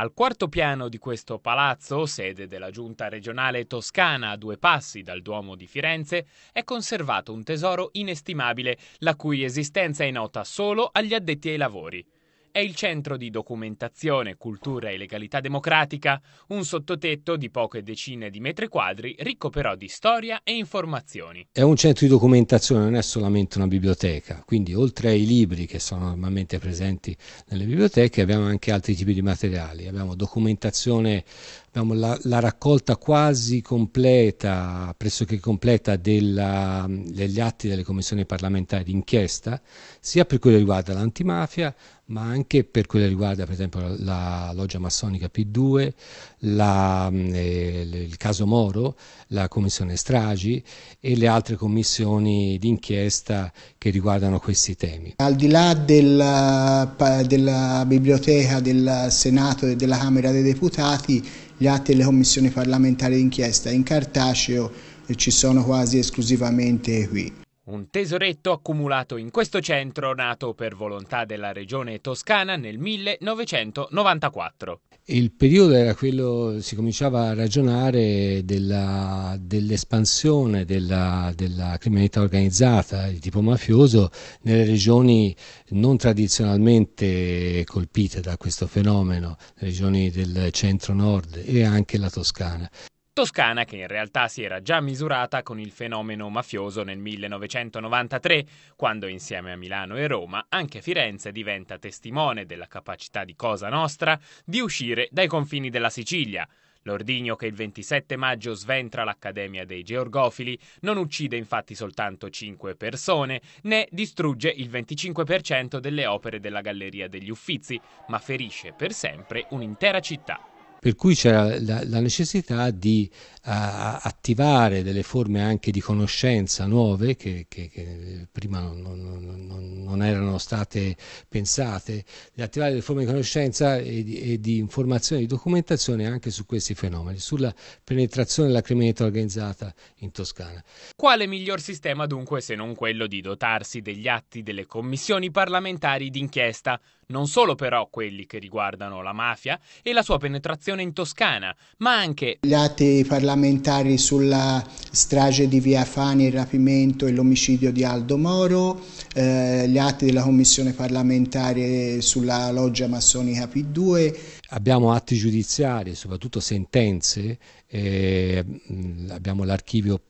Al quarto piano di questo palazzo, sede della giunta regionale toscana a due passi dal Duomo di Firenze, è conservato un tesoro inestimabile, la cui esistenza è nota solo agli addetti ai lavori è il Centro di Documentazione, Cultura e Legalità Democratica, un sottotetto di poche decine di metri quadri, ricco però di storia e informazioni. È un centro di documentazione, non è solamente una biblioteca, quindi oltre ai libri che sono normalmente presenti nelle biblioteche abbiamo anche altri tipi di materiali, abbiamo documentazione Diciamo, la, la, raccolta quasi completa, pressoché completa, della, degli atti delle commissioni parlamentari d'inchiesta, sia per quello che riguarda l'antimafia, ma anche per quello che riguarda per esempio la loggia massonica P2, la, eh, il caso Moro, la commissione stragi e le altre commissioni d'inchiesta che riguardano questi temi. Al di là della, della biblioteca del Senato e della Camera dei Deputati, gli atti delle commissioni parlamentari d'inchiesta in cartaceo ci sono quasi esclusivamente qui un tesoretto accumulato in questo centro nato per volontà della regione toscana nel 1994. Il periodo era quello, si cominciava a ragionare dell'espansione dell della, della, criminalità organizzata di tipo mafioso nelle regioni non tradizionalmente colpite da questo fenomeno, le regioni del centro-nord e anche la Toscana. Toscana che in realtà si era già misurata con il fenomeno mafioso nel 1993, quando insieme a Milano e Roma anche Firenze diventa testimone della capacità di Cosa Nostra di uscire dai confini della Sicilia. L'ordigno che il 27 maggio sventra l'Accademia dei Georgofili non uccide infatti soltanto 5 persone, né distrugge il 25% delle opere della Galleria degli Uffizi, ma ferisce per sempre un'intera città per cui c'era la, la necessità di uh, attivare delle forme anche di conoscenza nuove che, che, che prima non, non, non, erano state pensate, di attivare delle forme di conoscenza e di, e di informazione e di documentazione anche su questi fenomeni, sulla penetrazione della criminalità organizzata in Toscana. Quale miglior sistema dunque se non quello di dotarsi degli atti delle commissioni parlamentari d'inchiesta, non solo però quelli che riguardano la mafia e la sua penetrazione situazione in Toscana, ma anche gli atti parlamentari sulla strage di Via Fani, il rapimento e l'omicidio di Aldo Moro, eh, gli atti della commissione parlamentare sulla loggia massonica P2 abbiamo atti giudiziari, soprattutto sentenze, eh, abbiamo l'archivio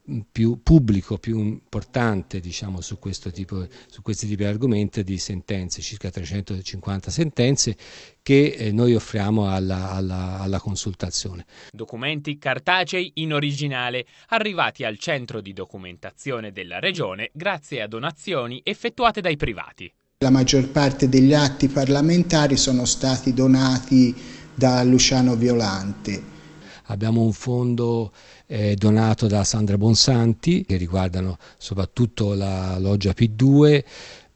pubblico, più importante diciamo, su, tipo, su, questi tipi di argomenti di sentenze, circa 350 sentenze che eh, noi offriamo alla, alla, alla consultazione. Documenti cartacei in originale, arrivati al centro di documentazione della Regione grazie a donazioni effettuate dai privati. La maggior parte degli atti parlamentari sono stati donati da Luciano Violante. Abbiamo un fondo eh, donato da Sandra Bonsanti che riguardano soprattutto la loggia P2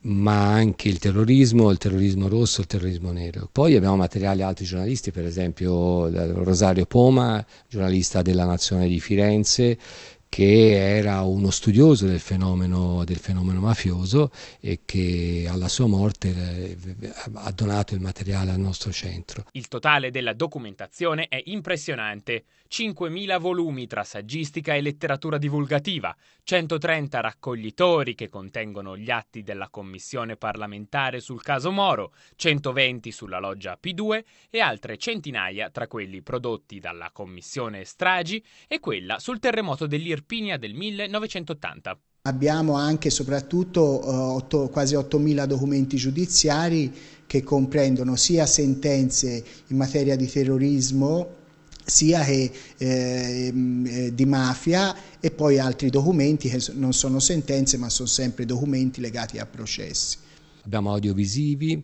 ma anche il terrorismo, il terrorismo rosso, il terrorismo nero. Poi abbiamo materiali altri giornalisti, per esempio eh, Rosario Poma, giornalista della Nazione di Firenze, che era uno studioso del fenomeno, del fenomeno, mafioso e che alla sua morte eh, ha donato il materiale al nostro centro. Il totale della documentazione è impressionante. 5.000 volumi tra saggistica e letteratura divulgativa, 130 raccoglitori che contengono gli atti della commissione parlamentare sul caso Moro, 120 sulla loggia P2 e altre centinaia tra quelli prodotti dalla commissione Stragi e quella sul terremoto dell'Irpino Irpinia del 1980. Abbiamo anche e soprattutto 8, eh, quasi 8.000 documenti giudiziari che comprendono sia sentenze in materia di terrorismo sia che eh, ehm, eh di mafia e poi altri documenti che non sono sentenze ma sono sempre documenti legati a processi. Abbiamo audiovisivi,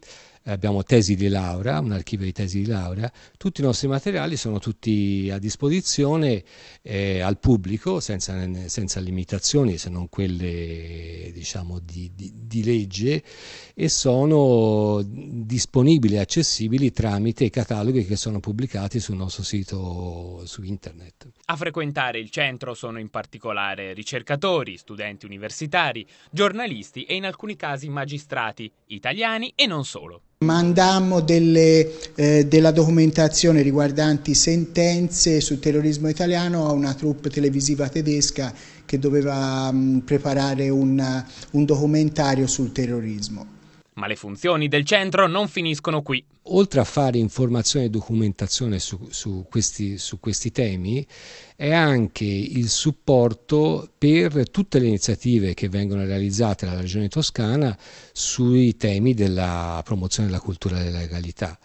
eh, abbiamo tesi di laurea, un archivio di tesi di laurea, tutti i nostri materiali sono tutti a disposizione eh, al pubblico senza, senza, limitazioni se non quelle diciamo, di, di, di, legge e sono disponibili e accessibili tramite i cataloghi che sono pubblicati sul nostro sito su internet. A frequentare il centro sono in particolare ricercatori, studenti universitari, giornalisti e in alcuni casi magistrati, italiani e non solo. Mandammo delle, eh, della documentazione riguardanti sentenze sul terrorismo italiano a una troupe televisiva tedesca che doveva mh, mm, preparare un, un documentario sul terrorismo. Ma le funzioni del centro non finiscono qui oltre a fare informazione e documentazione su, su, questi, su, questi, temi, è anche il supporto per tutte le iniziative che vengono realizzate dalla Regione Toscana sui temi della promozione della cultura della legalità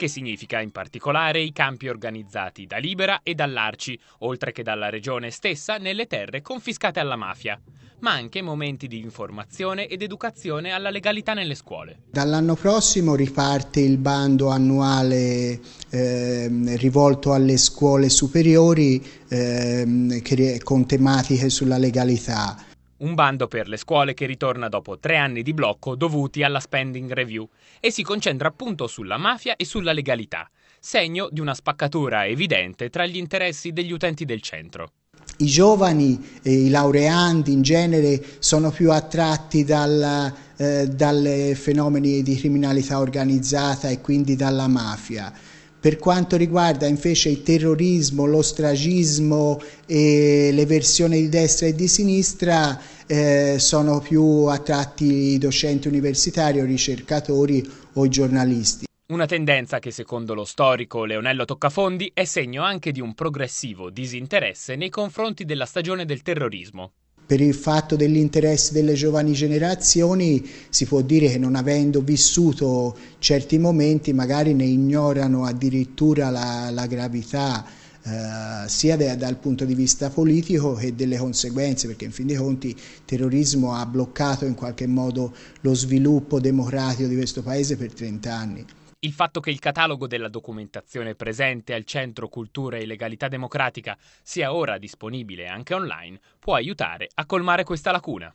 che significa in particolare i campi organizzati da Libera e dall'Arci, oltre che dalla regione stessa nelle terre confiscate alla mafia, ma anche momenti di informazione ed educazione alla legalità nelle scuole. Dall'anno prossimo riparte il bando bando annuale eh, rivolto alle scuole superiori eh, che, con tematiche sulla legalità. Un bando per le scuole che ritorna dopo tre anni di blocco dovuti alla spending review e si concentra appunto sulla mafia e sulla legalità, segno di una spaccatura evidente tra gli interessi degli utenti del centro. I giovani, e i laureandi in genere, sono più attratti dalla eh, dalle fenomeni di criminalità organizzata e quindi dalla mafia. Per quanto riguarda invece il terrorismo, lo stragismo e le versioni di destra e di sinistra eh, sono più attratti i docenti universitari o ricercatori o giornalisti. Una tendenza che secondo lo storico Leonello Toccafondi è segno anche di un progressivo disinteresse nei confronti della stagione del terrorismo per il fatto dell'interesse delle giovani generazioni si può dire che non avendo vissuto certi momenti magari ne ignorano addirittura la, la gravità eh, sia de, dal punto di vista politico che delle conseguenze, perché in fin dei conti il terrorismo ha bloccato in qualche modo lo sviluppo democratico di questo paese per 30 anni il fatto che il catalogo della documentazione presente al Centro Cultura e Legalità Democratica sia ora disponibile anche online può aiutare a colmare questa lacuna.